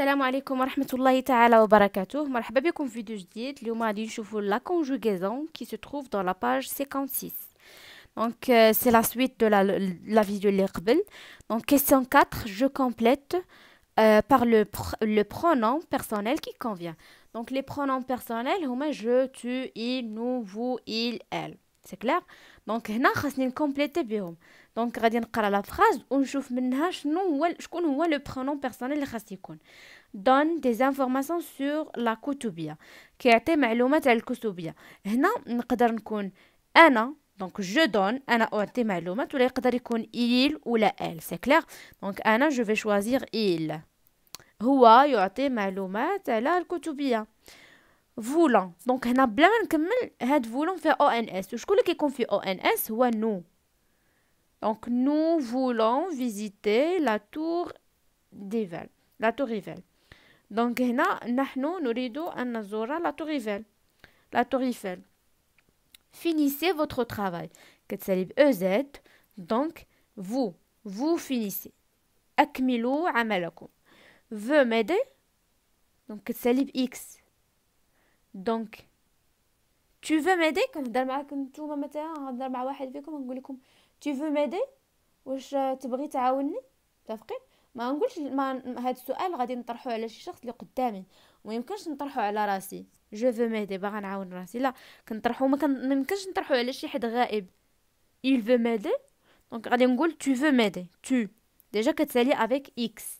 السلام عليكم ورحمة الله تعالى وبركاته مرحبا بكم في فيديو جديد se trouve dans la page 56 Donc euh, c'est la suite de la, vidéo اللي Donc question 4, je complète euh, par le, pronom personnel qui convient. Donc les pronoms personnels je, tu, il, nous, vous, il, elle. سي كلير دونك هنا خاصني نكومبليتي بهم دونك غادي نقرا لا فراز ونشوف منها شنو هو شكون هو لو برونون بيرسونيل اللي خاص يكون دون دي انفورماسيون سور لا كتبيه كيعطي معلومات على الكتبيه هنا نقدر نكون انا دونك جو دون انا اعطي معلومات ولا يقدر يكون il ولا elle سي كلير دونك انا جو في شوازيغ il هو يعطي معلومات على الكتبيه Voulons. Donc, nous Donc, nous voulons visiter la tour d'Evel. La tour Donc, nous voulons visiter la tour Eiffel. La tour Finissez votre travail. E donc, vous. Vous finissez. Vous voulez m'aider? Donc, c'est X. دونك tu veux m'aider كنهضر معاكم نتوما مثلا نهضر مع واحد فيكم نقول لكم tu veux m'aider واش تبغي تعاوني متفقين ما نقولش ما هاد السؤال غادي نطرحه على شي شخص اللي قدامي ما يمكنش نطرحه على راسي جو فو ميدي باغا نعاون راسي لا كنطرحو ما يمكنش نطرحو على شي حد غائب il veut m'aider دونك غادي نقول tu veux m'aider tu ديجا كتسالي افيك x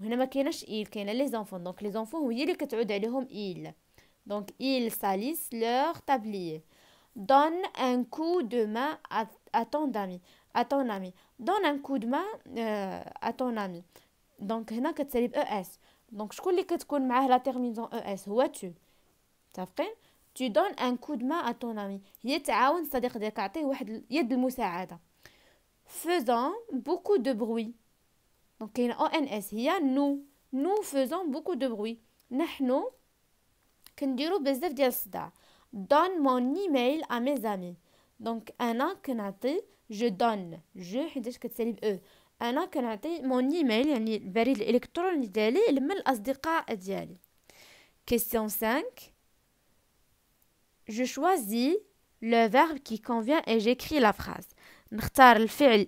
il on a maquilleur ils les enfants donc les enfants ou ils que tu auras les donc ils salissent leur tablier ». donne un coup de main à ton ami donne un coup de main à ton ami donc rien que tu es donc je connais que tu connais la terminaison es où as tu tafken tu donnes un coup de main à ton ami il est à une certaine date où il faisant beaucoup de bruit donc, il y a ONS, il nous. Nous faisons beaucoup de bruit. nous كنديرو Donne mon email à mes amis. Donc, un كنعطي je donne. Je mon email Question 5. Je choisis le verbe qui convient et j'écris la phrase. نختار الفعل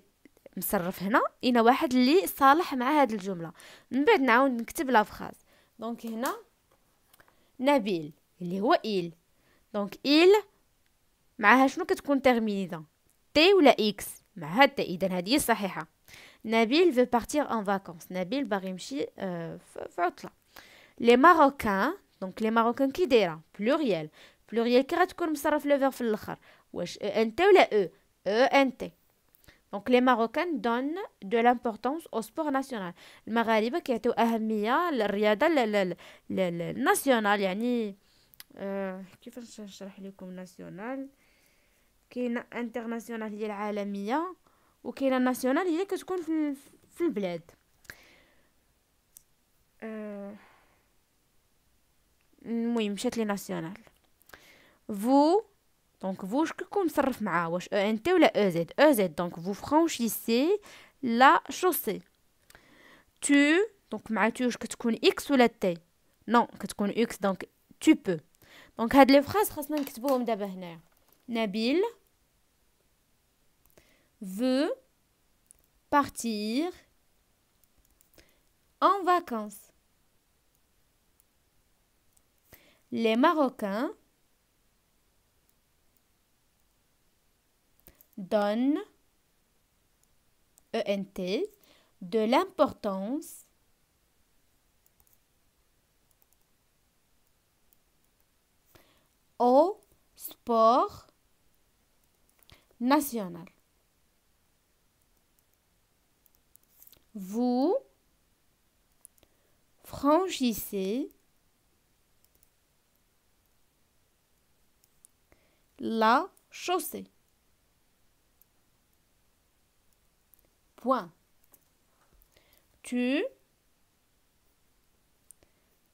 مصرف هنا اين واحد اللي صالح مع هاد الجمله من بعد نعاود نكتب فراز دونك هنا نبيل اللي هو إيل دونك إيل معها شنو كتكون تيرمينيدا تي ولا إكس مع تي إذا هذه صحيحه نبيل في بارتير ان فاكونس نبيل باغي يمشي آه، في عطلة لي ماروكان دونك لي ماروكان كي دايرة بلوريال بلوريال كي غتكون مصرف لو في الاخر واش او ان تي ولا او او ان تي donc les Marocains donnent de l'importance au sport national le qui est au premier le national y a ni quest je vais vous expliquer comme national qui est international le lealémia ou qui est le national il y a que le oui je national vous donc, vous, E-N-T euh, ou la E-Z, e donc vous franchissez la chaussée. Tu, donc ma tu, X ou la T Non, X, donc tu peux. Donc, هاد les phrases, خاصنا نكتبوهم دابا هنا. Nabil veut partir en vacances. Les Marocains donne ENT de l'importance au sport national. Vous franchissez la chaussée. Point. Tu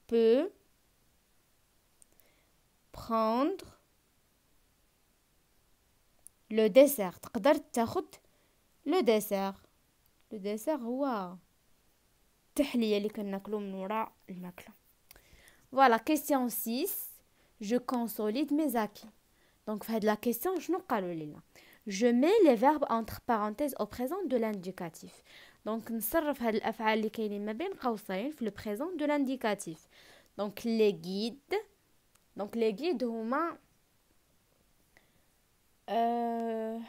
peux prendre le dessert. peux prendre le dessert. Le dessert هو Voilà, question 6. Je consolide mes acquis. Donc, في la question Je شنو le لينا؟ je mets les verbes entre parenthèses au présent de l'indicatif. Donc, le présent de l'indicatif. Donc, les guides. Donc, les guides huma le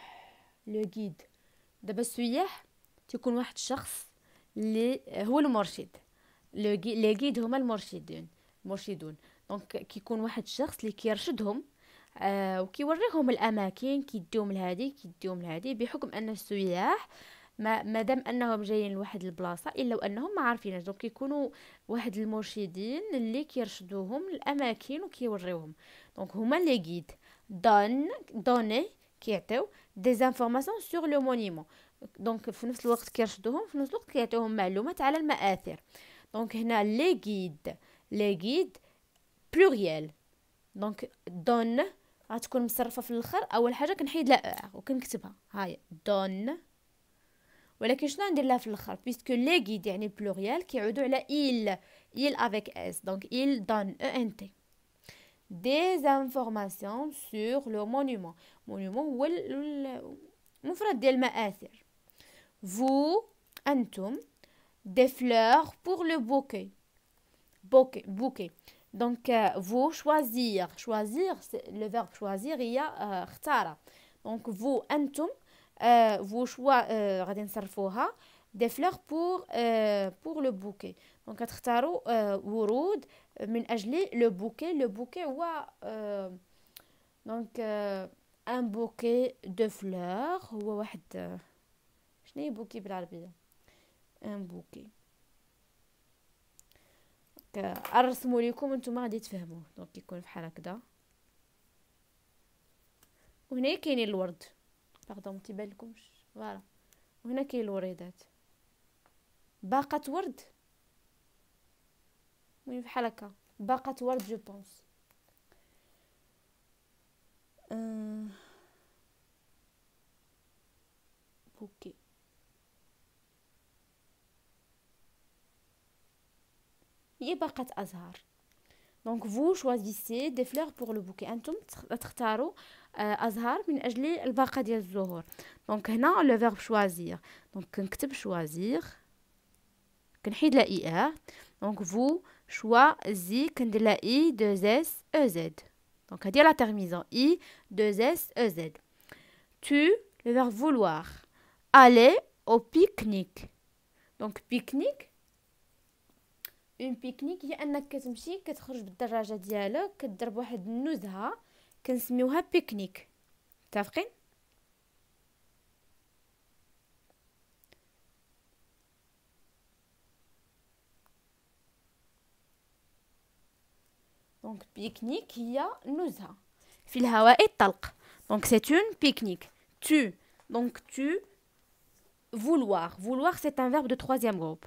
guide. de السياح un un Le guide, les guides Donc, un un qui آه، وكيوريهم الاماكن كيديهم لهادي كيديهم لهادي بحكم ان السياح ما مادام انهم جايين لواحد البلاصه الا وانهم ما عارفينش دونك كيكونوا واحد المرشدين اللي كيرشدوهم الاماكن وكيوريوهم دونك هما لي غيد دون دوني كيعطيو دي زانفورماسيون سور لو مونيمون دونك في نفس الوقت كيرشدوهم في نفس الوقت كيعطيوهم معلومات على المآثر دونك هنا لي غيد لي غيد بلوريال دونك دون غتكون مصرفه في الاخر اول حاجه كنحيد لا أه وكنكتبها هاي دون ولكن شنو ندير لها في الاخر بيسكو لي غيد يعني بلوريال كيعودوا على il il افيك اس دونك il donne ent des informations sur le monument monument هو المفرد ديال المآثر vous انتم des fleurs pour le bouquet bouquet bouquet Donc, euh, vous choisir. Choisir, le verbe choisir, il y a euh, Donc, vous, antum, euh, vous choisissez, euh, غادي des fleurs pour, pour le bouquet. Donc, تختاروا ورود من أجل le bouquet. Le bouquet هو euh, donc un bouquet de fleurs هو واحد شنو bouquet bouquet un bouquet. آه، ارسمو لكم وانتم غادي تفهموه دونك كيكون بحال هكذا وهنا كاينين الورد باغدون تيبان لكمش فوالا وهنا كاين الوريدات باقة ورد المهم بحال هكا باقة ورد جو بونس بوكي Donc vous choisissez des fleurs pour le bouquet. Euh, Donc هنا le verbe choisir. Donc choisir. Hein. Donc vous choisissez la i 2 s e, z. Donc la terminaison i 2 s e, z. Tu le verbe vouloir. Aller au pique-nique. Donc pique-nique un pique-nique, c'est quand tu marches, tu sors avec le vélo, tu fais une promenade, on l'appelle pique-nique. D'accord Donc pique-nique, c'est une promenade. Dans l'air libre. Donc c'est une pique-nique. Tu, donc tu vouloir, vouloir, c'est un verbe de troisième groupe.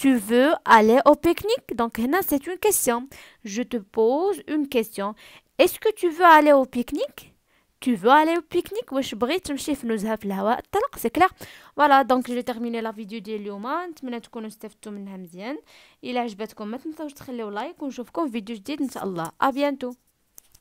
Tu veux aller au pique-nique Donc, c'est une question. Je te pose une question. Est-ce que tu veux aller au pique-nique Tu veux aller au pique-nique c'est clair. Voilà, donc j'ai terminé la vidéo de l'humain. Je vous Et là, je vous remercie de vous pas je vous vous je vous de vous À